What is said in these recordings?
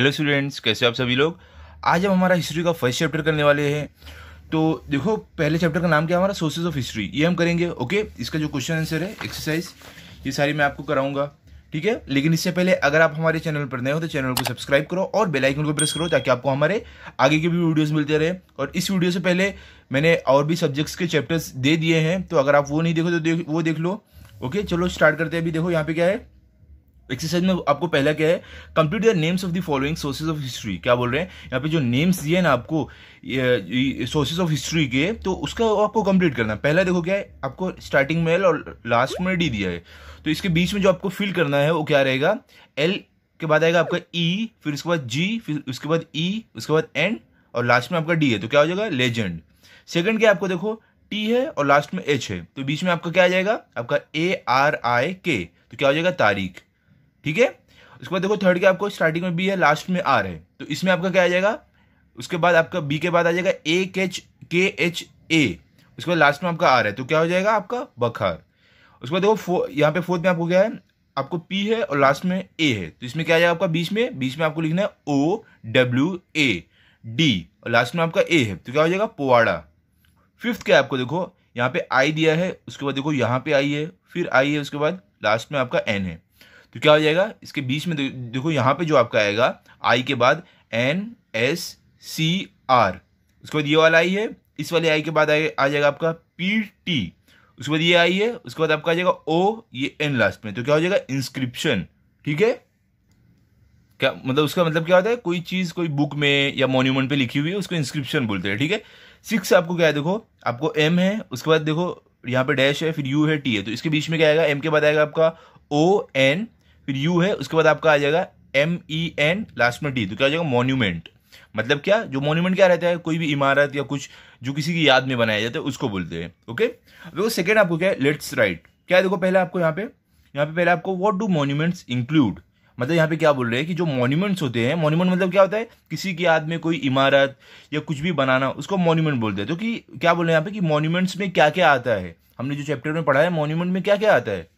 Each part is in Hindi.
हेलो स्टूडेंट्स कैसे आप सभी लोग आज हम हमारा हिस्ट्री का फर्स्ट चैप्टर करने वाले हैं तो देखो पहले चैप्टर का नाम क्या हमारा सोर्सेज ऑफ हिस्ट्री ये हम करेंगे ओके इसका जो क्वेश्चन आंसर है एक्सरसाइज ये सारी मैं आपको कराऊंगा ठीक है लेकिन इससे पहले अगर आप हमारे चैनल पर नए हो तो चैनल को सब्सक्राइब करो और बेल आइकन को प्रेस करो ताकि आपको हमारे आगे के भी वीडियोस मिलते रहे और इस वीडियो से पहले मैंने और भी सब्जेक्ट्स के चैप्टर्स दे दिए हैं तो अगर आप वो नहीं देखो तो देख, वो देख लो ओके चलो स्टार्ट करते हैं अभी देखो यहाँ पे क्या है एक्सरसाइज में आपको पहला क्या है complete the names of the following sources of history क्या बोल रहे हैं यहाँ पे जो नेम्स दिए ना आपको सोर्सेज ऑफ हिस्ट्री के तो उसका आपको कंप्लीट करना है पहला देखो क्या है आपको स्टार्टिंग में एल और लास्ट में डी दिया है तो इसके बीच में जो आपको फिल करना है वो क्या रहेगा एल के बाद आएगा आपका ई e, फिर उसके बाद जी फिर उसके बाद ई e, उसके बाद एन और लास्ट में आपका डी है तो क्या हो जाएगा लेजेंड सेकेंड क्या आपको देखो टी है और लास्ट में एच है तो बीच में आपका क्या आ जाएगा आपका ए आर आई के तो क्या हो जाएगा तारीख ठीक है उसके बाद देखो थर्ड के आपको स्टार्टिंग में बी है लास्ट में आर है तो इसमें आपका क्या आ जाएगा उसके बाद आपका बी के बाद आ जाएगा ए के एच के एच ए उसके बाद लास्ट में आपका आर है तो क्या हो जाएगा आपका बखार उसके बाद देखो फो यहाँ पे फोर्थ में आपको क्या है आपको पी है और लास्ट में ए है तो इसमें क्या आ जाएगा आपका बीच में बीच में आपको लिखना है ओ डब्ल्यू ए डी और लास्ट में आपका ए है तो क्या हो जाएगा पोवाड़ा फिफ्थ क्या है आपको देखो यहाँ पे आई दिया है उसके बाद देखो यहाँ पे आई है फिर आई है उसके बाद लास्ट में आपका एन है तो क्या हो जाएगा इसके बीच में देखो यहाँ पे जो आपका आएगा आई के बाद एन एस सी आर उसके बाद ये वाला आई है इस वाले आई के बाद आ जाएगा आपका पी टी उसके बाद ये आई है उसके बाद आपका आ जाएगा ओ ये एन लास्ट में तो क्या हो जाएगा इंस्क्रिप्शन ठीक है क्या मतलब उसका मतलब क्या होता है कोई चीज़ कोई बुक में या मोन्यूमेंट पे लिखी हुई है उसको इंस्क्रिप्शन बोलते हैं ठीक है सिक्स आपको क्या है देखो आपको एम है उसके बाद देखो यहाँ पे डैश है फिर यू है टी है तो इसके बीच में क्या आएगा एम के बाद आएगा आपका ओ एन फिर यू है उसके बाद आपका आ जाएगा एम ई एन लास्ट में डी तो क्या हो जाएगा मोन्यूमेंट मतलब क्या जो मोन्यूमेंट क्या रहता है कोई भी इमारत या कुछ जो किसी की याद में बनाया जाता है उसको बोलते हैं ओके देखो सेकेंड आपको क्या है लेट्स राइट क्या है देखो पहले आपको यहाँ पे यहाँ पे पहले आपको वॉट डू मोन्यूमेंट्स इंक्लूड मतलब यहाँ पे क्या बोल रहे हैं कि जो मोन्यूमेंट्स होते हैं मोन्यूमेंट मतलब क्या होता है किसी की याद में कोई इमारत या कुछ भी बनाना उसको मोन्यूमेंट बोलते हैं तो कि क्या बोल रहे हैं यहाँ पे कि मोन्यूमेंट्स में क्या क्या आता है हमने जो चैप्टर में पढ़ा है मोन्यूमेंट में क्या क्या आता है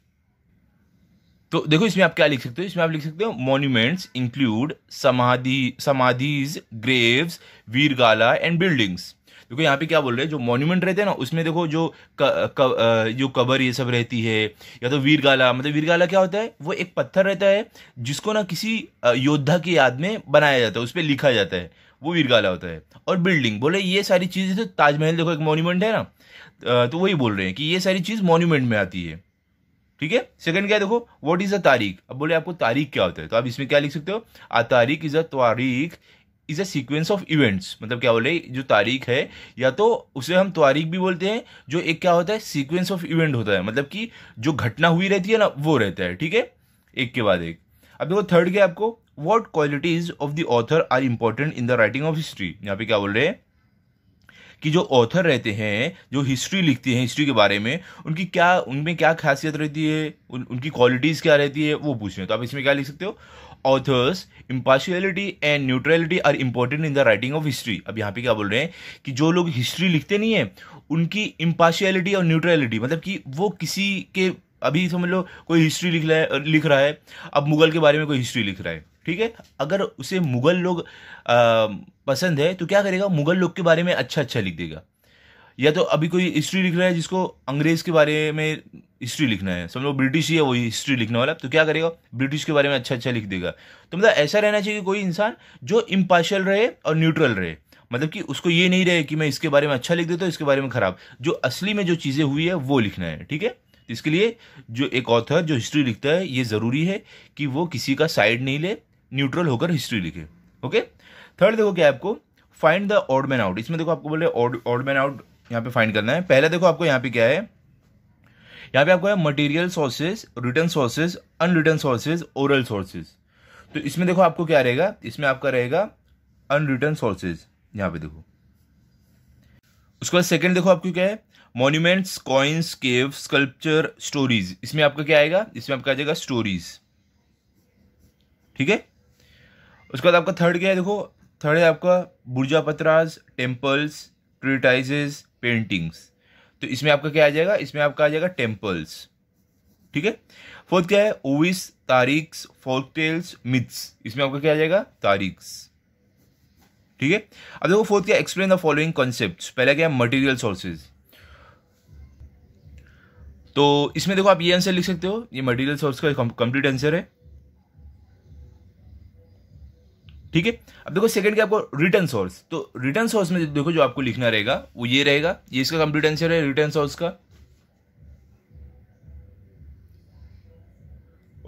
तो देखो इसमें आप क्या लिख सकते हो इसमें आप लिख सकते हो monuments include samadhi samadhis graves viragal and buildings देखो यहाँ पे क्या बोल रहे हैं जो मॉन्यूमेंट रहते हैं ना उसमें देखो जो क, क, जो कबर ये सब रहती है या तो वीरगाला मतलब वीरगाला क्या होता है वो एक पत्थर रहता है जिसको ना किसी योद्धा की याद में बनाया जाता है उस पर लिखा जाता है वो वीरगाला होता है और बिल्डिंग बोले ये सारी चीज़ें तो ताजमहल देखो एक मॉन्यूमेंट है ना तो वही बोल रहे हैं कि ये सारी चीज़ मॉन्यूमेंट में आती है ठीक है सेकंड क्या है देखो व्हाट इज अ तारीख अब बोले आपको तारीख क्या होता है तो आप इसमें क्या लिख सकते हो अ tarikh is a tarikh is a sequence of events मतलब क्या बोले जो तारीख है या तो उसे हम तारीख भी बोलते हैं जो एक क्या होता है सीक्वेंस ऑफ इवेंट होता है मतलब कि जो घटना हुई रहती है ना वो रहता है ठीक है एक के बाद एक अब देखो थर्ड क्या आपको what qualities of the author are important in the writing of history यहाँ पे क्या बोल रहे हैं कि जो ऑथर रहते हैं जो हिस्ट्री लिखते हैं हिस्ट्री के बारे में उनकी क्या उनमें क्या खासियत रहती है उन, उनकी क्वालिटीज़ क्या रहती है वो पूछ रहे हैं तो आप इसमें क्या लिख सकते हो author's impartiality and neutrality are important in the writing of history अब यहाँ पे क्या बोल रहे हैं कि जो लोग हिस्ट्री लिखते नहीं है उनकी इम्पार्शियलिटी और न्यूट्रलिटी मतलब कि वो किसी के अभी समझ लो कोई हिस्ट्री लिख रहा है लिख रहा है अब मुगल के बारे में कोई हिस्ट्री लिख रहा है ठीक है अगर उसे मुगल लोग पसंद है तो क्या करेगा मुगल लोग के बारे में अच्छा अच्छा लिख देगा या तो अभी कोई हिस्ट्री लिख रहा है जिसको अंग्रेज के बारे में हिस्ट्री लिखना है समझो ब्रिटिश ही है वही हिस्ट्री लिखने वाला तो क्या करेगा ब्रिटिश के बारे में अच्छा अच्छा लिख देगा तो मतलब ऐसा रहना चाहिए कि कोई इंसान जो इम्पार्शल रहे और न्यूट्रल रहे मतलब कि उसको ये नहीं रहे कि मैं इसके बारे में अच्छा लिख देता हूँ इसके बारे में खराब जो असली में जो चीज़ें हुई है वो लिखना है ठीक है तो इसके लिए जो एक ऑथर जो हिस्ट्री लिखता है ये ज़रूरी है कि वो किसी का साइड नहीं ले न्यूट्रल होकर हिस्ट्री लिखे ओके थर्ड देखो क्या आपको find the odd man out इसमें देखो आपको बोले ऑड मैन आउट यहाँ पे फाइंड करना है पहला देखो आपको यहाँ पे क्या है यहाँ पे आपको है material sources written sources unwritten sources oral sources तो इसमें देखो आपको क्या रहेगा इसमें आपका रहेगा अनरिटर्न सोर्सेज यहाँ पे देखो उसके बाद सेकेंड देखो आपको क्या है monuments coins cave sculpture stories इसमें आपका क्या आएगा इसमें आपका आ जाएगा स्टोरीज ठीक है उसके बाद आपका थर्ड क्या है देखो थर्ड है आपका बुर्जा पत्रास टेम्पल्स ट्रिटाइजेस पेंटिंग्स तो इसमें आपका क्या आ जाएगा इसमें आपका आ जाएगा टेम्पल्स ठीक है फोर्थ क्या है ovis tarikhs folk tales myths इसमें आपका क्या आ जाएगा तारीख्स ठीक है अब देखो फोर्थ क्या एक्सप्लेन द फॉलोइंग कॉन्सेप्ट पहला क्या है मटेरियल सोर्सेज तो इसमें देखो आप ये आंसर लिख सकते हो ये मटेरियल सोर्स का कंप्लीट आंसर है ठीक है अब देखो सेकंड क्या आपको रिटर्न सोर्स तो रिटर्न सोर्स में देखो जो आपको लिखना रहेगा वो ये रहेगा ये इसका कंप्लीट आंसर है रिटर्न सोर्स का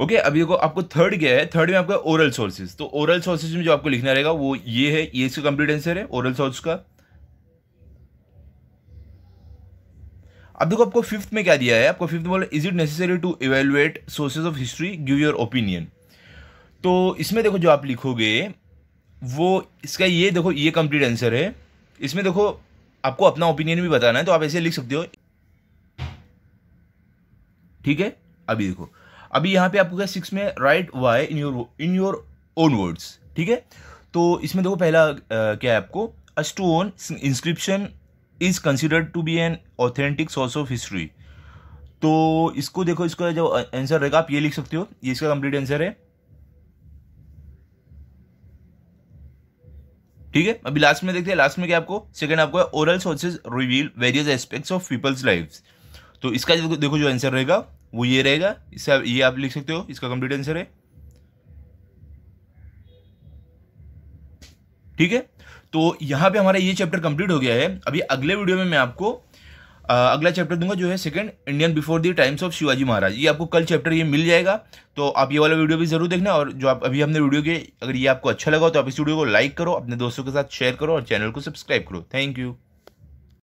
ओके okay, अभी देखो आपको थर्ड क्या है थर्ड में आपका ओरल सोर्सेज तो ओरल सोर्सेज में जो आपको लिखना रहेगा वो ये है ये इसका कंप्लीट आंसर है ओरल सोर्स का अब देखो आपको फिफ्थ में क्या दिया है आपको फिफ्थ बोल is it necessary to evaluate sources of history give your opinion तो इसमें देखो जो आप लिखोगे वो इसका ये देखो ये कंप्लीट आंसर है इसमें देखो आपको अपना ओपिनियन भी बताना है तो आप ऐसे लिख सकते हो ठीक है अभी देखो अभी यहां पे आपको क्या सिक्स में write why in your in your own words ठीक है तो इसमें देखो पहला आ, क्या है आपको a stone inscription is considered to be an authentic source of history तो इसको देखो इसका जो आंसर रहेगा आप ये लिख सकते हो ये इसका कंप्लीट आंसर है ठीक है अभी लास्ट में देखते हैं लास्ट में क्या आपको सेकंड आपको oral sources reveal various aspects of people's life तो इसका जो देखो जो आंसर रहेगा वो ये रहेगा इससे आप, ये आप लिख सकते हो इसका कंप्लीट आंसर है ठीक है तो यहां पे हमारा ये चैप्टर कंप्लीट हो गया है अभी अगले वीडियो में मैं आपको अगला चैप्टर दूंगा जो है second Indian before the times of Shivaji Maharaj ये आपको कल चैप्टर ये मिल जाएगा तो आप ये वाला वीडियो भी जरूर देखना और जो आप अभी हमने वीडियो के अगर ये आपको अच्छा लगा हो तो आप इस वीडियो को लाइक करो अपने दोस्तों के साथ शेयर करो और चैनल को सब्सक्राइब करो थैंक यू